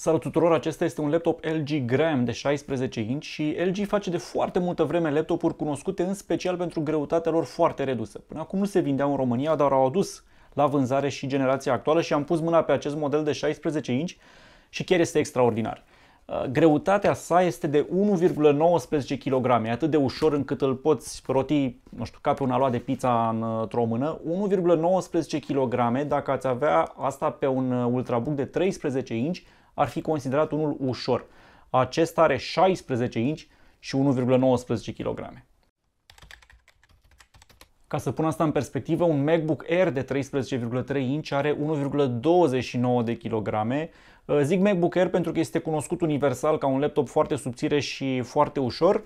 Salut tuturor, acesta este un laptop LG Graham de 16 inch și LG face de foarte multă vreme laptopuri cunoscute în special pentru greutatea lor foarte redusă. Până acum nu se vindeau în România, dar au adus la vânzare și generația actuală și am pus mâna pe acest model de 16 inch și chiar este extraordinar. Uh, greutatea sa este de 1,19 kg, e atât de ușor încât îl poți roti, nu știu, ca pe un aluat de pizza într-o mână. 1,19 kg, dacă ați avea asta pe un uh, ultrabook de 13 inch, ar fi considerat unul ușor. Acesta are 16 inci și 1,19 kg. Ca să pun asta în perspectivă, un MacBook Air de 13,3 inch are 1,29 de kg. Uh, zic MacBook Air pentru că este cunoscut universal ca un laptop foarte subțire și foarte ușor.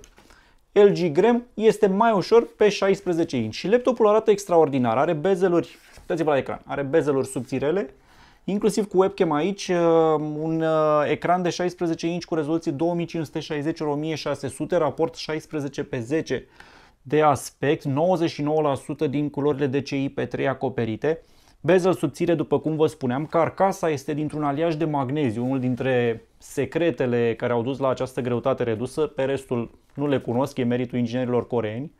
LG Gram este mai ușor pe 16 inch și laptopul arată extraordinar. Are bezeluri, uitați-vă la ecran, are bezeluri subțirele, inclusiv cu webcam aici, uh, un uh, ecran de 16 inch cu rezoluție 2560x1600, raport 16 pe 10 de aspect, 99% din culorile DCI pe 3 acoperite, bezel subțire după cum vă spuneam, carcasa este dintr-un aliaj de magneziu, unul dintre secretele care au dus la această greutate redusă, pe restul nu le cunosc, e meritul inginerilor coreeni.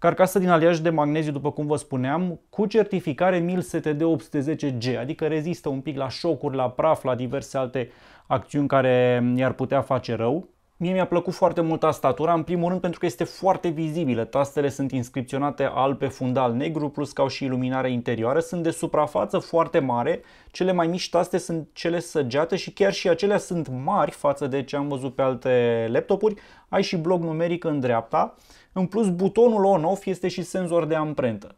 Carcasă din aliaj de magneziu, după cum vă spuneam, cu certificare MIL STD 810G, adică rezistă un pic la șocuri, la praf, la diverse alte acțiuni care i-ar putea face rău. Mie mi-a plăcut foarte mult tastatura, în primul rând pentru că este foarte vizibilă. Tastele sunt inscripționate alb pe fundal negru, plus că au și iluminare interioară. Sunt de suprafață foarte mare, cele mai mici taste sunt cele săgeate și chiar și acelea sunt mari față de ce am văzut pe alte laptopuri. Ai și bloc numeric în dreapta. În plus, butonul on-off este și senzor de amprentă.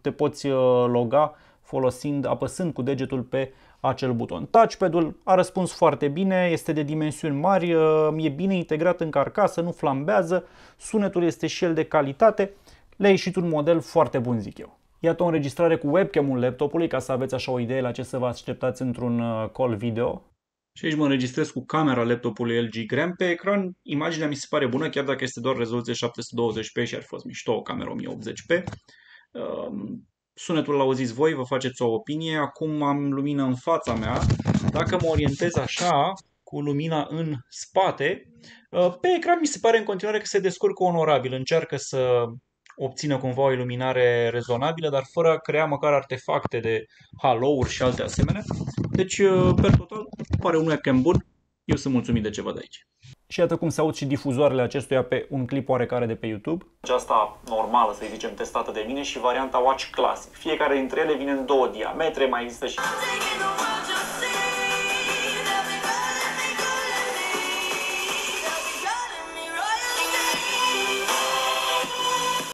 Te poți uh, loga folosind, apăsând cu degetul pe acel buton. Touchpad-ul a răspuns foarte bine, este de dimensiuni mari, uh, e bine integrat în carcasă, nu flambează, sunetul este și el de calitate, le-a ieșit un model foarte bun, zic eu. Iată o înregistrare cu webcam-ul laptopului ca să aveți așa o idee la ce să vă așteptați într-un uh, call video. Și aici mă înregistrez cu camera laptopului LG Gram pe ecran. Imaginea mi se pare bună, chiar dacă este doar rezoluție 720p și ar fi fost mișto o cameră 1080p. Sunetul l-auziți voi, vă faceți o opinie. Acum am lumină în fața mea. Dacă mă orientez așa, cu lumina în spate, uh, pe ecran mi se pare în continuare că se descurcă onorabil. Încearcă să obțină cumva o iluminare rezonabilă, dar fără a crea măcar artefacte de halouri și alte asemenea. Deci, uh, pe total, pare un webcam bun. Eu sunt mulțumit de ce văd aici. Și iată cum se aud și difuzoarele acestuia pe un clip oarecare de pe YouTube. Aceasta normală, să zicem, testată de mine și varianta Watch Classic. Fiecare dintre ele vine în două diametre, mai există și...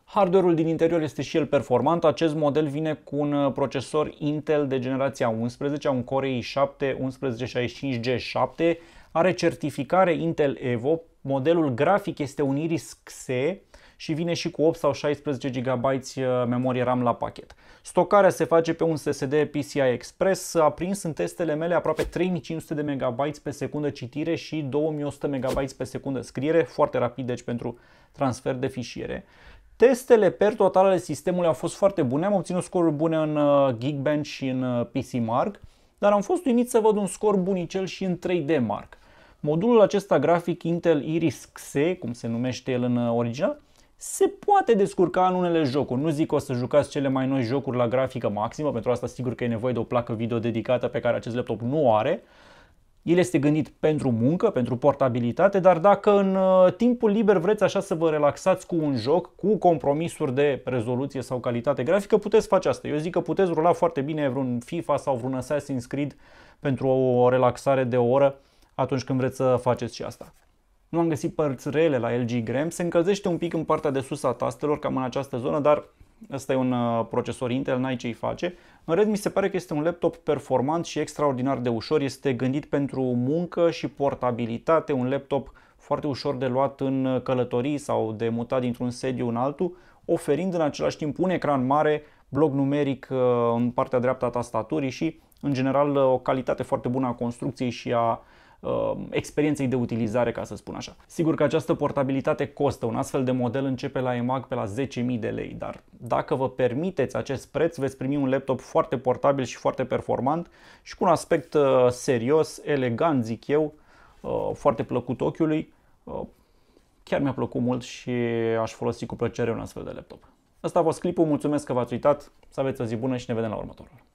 Hardware-ul din interior este și el performant. Acest model vine cu un uh, procesor Intel de generația 11, un Core i7 1165G7, are certificare Intel Evo, modelul grafic este un Iris Xe și vine și cu 8 sau 16 GB uh, memorie RAM la pachet. Stocarea se face pe un SSD PCI Express, prins în testele mele aproape 3500 de MB pe secundă citire și 2100 MB pe secundă scriere, foarte rapid deci pentru transfer de fișiere. Testele per total ale sistemului au fost foarte bune, am obținut scoruri bune în uh, Geekbench și în uh, PCMark, dar am fost uimit să văd un scor bunicel și în 3D Mark. Modulul acesta grafic Intel Iris Xe, cum se numește el în original, se poate descurca în unele jocuri. Nu zic că o să jucați cele mai noi jocuri la grafică maximă, pentru asta sigur că e nevoie de o placă video dedicată pe care acest laptop nu o are. El este gândit pentru muncă, pentru portabilitate, dar dacă în uh, timpul liber vreți așa să vă relaxați cu un joc, cu compromisuri de rezoluție sau calitate grafică, puteți face asta. Eu zic că puteți rula foarte bine vreun FIFA sau vreun Assassin's Creed pentru o relaxare de o oră atunci când vreți să faceți și asta. Nu am găsit părți rele la LG Gram, se încălzește un pic în partea de sus a tastelor, cam în această zonă, dar Asta e un uh, procesor Intel, n-ai ce-i face. În rest, mi se pare că este un laptop performant și extraordinar de ușor. Este gândit pentru muncă și portabilitate, un laptop foarte ușor de luat în călătorii sau de mutat dintr-un sediu în altul, oferind în același timp un ecran mare, bloc numeric uh, în partea dreaptă a tastaturii și, în general, uh, o calitate foarte bună a construcției și a Um, experienței de utilizare, ca să spun așa. Sigur că această portabilitate costă, un astfel de model începe la EMAG pe la 10.000 de lei, dar dacă vă permiteți acest preț, veți primi un laptop foarte portabil și foarte performant și cu un aspect uh, serios, elegant, zic eu, uh, foarte plăcut ochiului. Uh, chiar mi-a plăcut mult și aș folosi cu plăcere un astfel de laptop. Asta a fost clipul, mulțumesc că v-ați uitat, să aveți o zi bună și ne vedem la următorul.